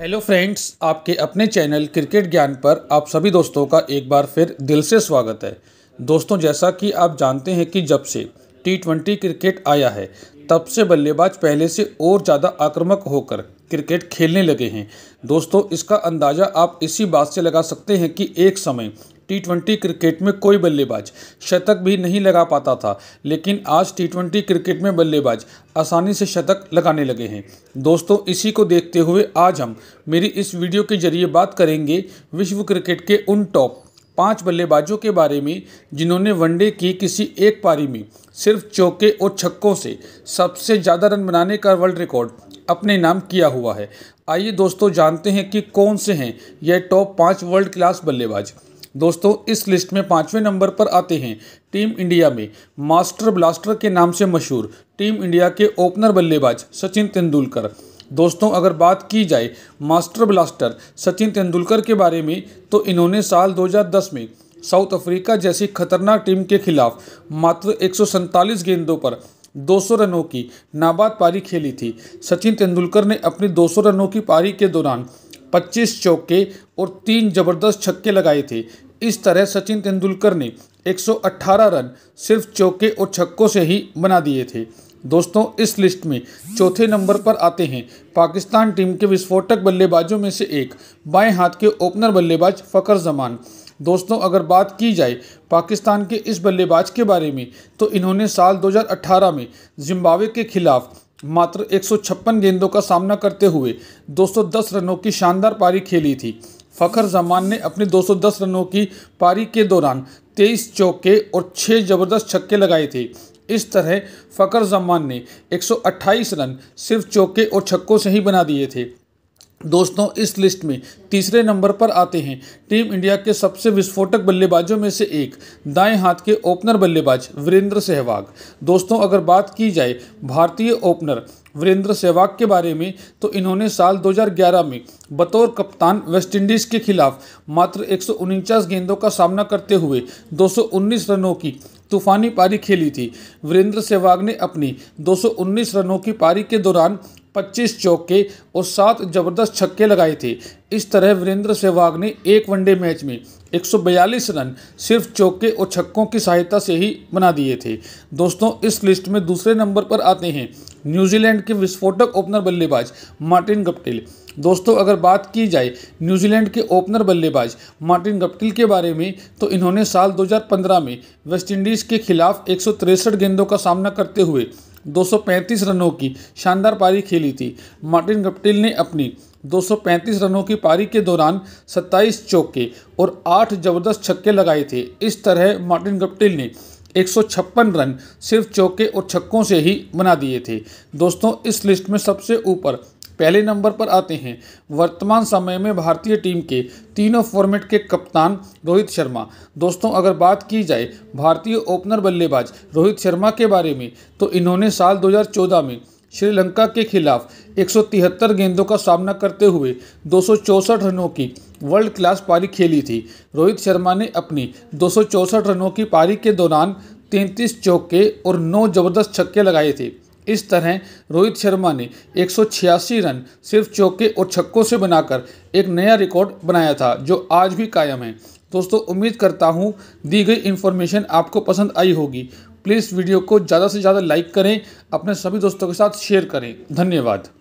hello friends आपके अपने channel cricket ज्ञान पर आप सभी दोस्तों का एक बार फिर दिल से स्वागत है दोस्तों जैसा कि आप जानते हैं कि जब से टी ट्वेंटी क्रिकेट आया है तब से बल्लेबाज पहले से और ज़्यादा आक्रामक होकर क्रिकेट खेलने लगे हैं दोस्तों इसका अंदाज़ा आप इसी बात से लगा सकते हैं कि एक समय टी ट्वेंटी क्रिकेट में कोई बल्लेबाज शतक भी नहीं लगा पाता था लेकिन आज टी ट्वेंटी क्रिकेट में बल्लेबाज आसानी से शतक लगाने लगे हैं दोस्तों इसी को देखते हुए आज हम मेरी इस वीडियो के जरिए बात करेंगे विश्व क्रिकेट के उन टॉप पांच बल्लेबाजों के बारे में जिन्होंने वनडे की किसी एक पारी में सिर्फ चौके और छक्कों से सबसे ज़्यादा रन बनाने का वर्ल्ड रिकॉर्ड अपने नाम किया हुआ है आइए दोस्तों जानते हैं कि कौन से हैं यह टॉप पाँच वर्ल्ड क्लास बल्लेबाज दोस्तों इस लिस्ट में पाँचवें नंबर पर आते हैं टीम इंडिया में मास्टर ब्लास्टर के नाम से मशहूर टीम इंडिया के ओपनर बल्लेबाज सचिन तेंदुलकर दोस्तों अगर बात की जाए मास्टर ब्लास्टर सचिन तेंदुलकर के बारे में तो इन्होंने साल 2010 में साउथ अफ्रीका जैसी खतरनाक टीम के खिलाफ मात्र एक गेंदों पर 200 रनों की नाबाद पारी खेली थी सचिन तेंदुलकर ने अपनी 200 रनों की पारी के दौरान पच्चीस चौके और तीन जबरदस्त छक्के लगाए थे इस तरह सचिन तेंदुलकर ने 118 रन सिर्फ चौके और छक्कों से ही बना दिए थे दोस्तों इस लिस्ट में चौथे नंबर पर आते हैं पाकिस्तान टीम के विस्फोटक बल्लेबाजों में से एक बाएं हाथ के ओपनर बल्लेबाज फ़कर जमान दोस्तों अगर बात की जाए पाकिस्तान के इस बल्लेबाज के बारे में तो इन्होंने साल 2018 में जिम्बावे के खिलाफ मात्र 156 गेंदों का सामना करते हुए 210 रनों की शानदार पारी खेली थी फ़खर जमान ने अपने 210 रनों की पारी के दौरान 23 चौके और 6 जबरदस्त छक्के लगाए थे इस तरह फ़खर जमान ने 128 रन सिर्फ चौके और छक्कों से ही बना दिए थे दोस्तों इस लिस्ट में तीसरे नंबर पर आते हैं टीम इंडिया के सबसे विस्फोटक बल्लेबाजों में से एक दाएं हाथ के ओपनर बल्लेबाज वीरेंद्र सहवाग दोस्तों अगर बात की जाए भारतीय ओपनर वीरेंद्र सहवाग के बारे में तो इन्होंने साल 2011 में बतौर कप्तान वेस्टइंडीज़ के खिलाफ मात्र एक गेंदों का सामना करते हुए दो रनों की तूफानी पारी खेली थी वीरेंद्र सहवाग ने अपनी 219 रनों की पारी के दौरान पच्चीस चौके और सात जबरदस्त छक्के लगाए थे इस तरह वीरेंद्र सहवाग ने एक वनडे मैच में 142 रन सिर्फ चौके और छक्कों की सहायता से ही बना दिए थे दोस्तों इस लिस्ट में दूसरे नंबर पर आते हैं न्यूजीलैंड के विस्फोटक ओपनर बल्लेबाज मार्टिन गप्टिल दोस्तों अगर बात की जाए न्यूजीलैंड के ओपनर बल्लेबाज मार्टिन गप्टिल के बारे में तो इन्होंने साल 2015 में वेस्टइंडीज़ के खिलाफ एक गेंदों का सामना करते हुए 235 रनों की शानदार पारी खेली थी मार्टिन गप्टिल ने अपनी 235 रनों की पारी के दौरान 27 चौके और 8 जबरदस्त छक्के लगाए थे इस तरह मार्टिन गप्टिल ने एक रन सिर्फ चौके और छक्कों से ही बना दिए थे दोस्तों इस लिस्ट में सबसे ऊपर पहले नंबर पर आते हैं वर्तमान समय में भारतीय टीम के तीनों फॉर्मेट के कप्तान रोहित शर्मा दोस्तों अगर बात की जाए भारतीय ओपनर बल्लेबाज रोहित शर्मा के बारे में तो इन्होंने साल 2014 में श्रीलंका के खिलाफ एक गेंदों का सामना करते हुए दो रनों की वर्ल्ड क्लास पारी खेली थी रोहित शर्मा ने अपनी दो रनों की पारी के दौरान 33 चौके और 9 जबरदस्त छक्के लगाए थे इस तरह रोहित शर्मा ने एक रन सिर्फ चौके और छक्कों से बनाकर एक नया रिकॉर्ड बनाया था जो आज भी कायम है दोस्तों उम्मीद करता हूँ दी गई इन्फॉर्मेशन आपको पसंद आई होगी प्लीज़ वीडियो को ज़्यादा से ज़्यादा लाइक करें अपने सभी दोस्तों के साथ शेयर करें धन्यवाद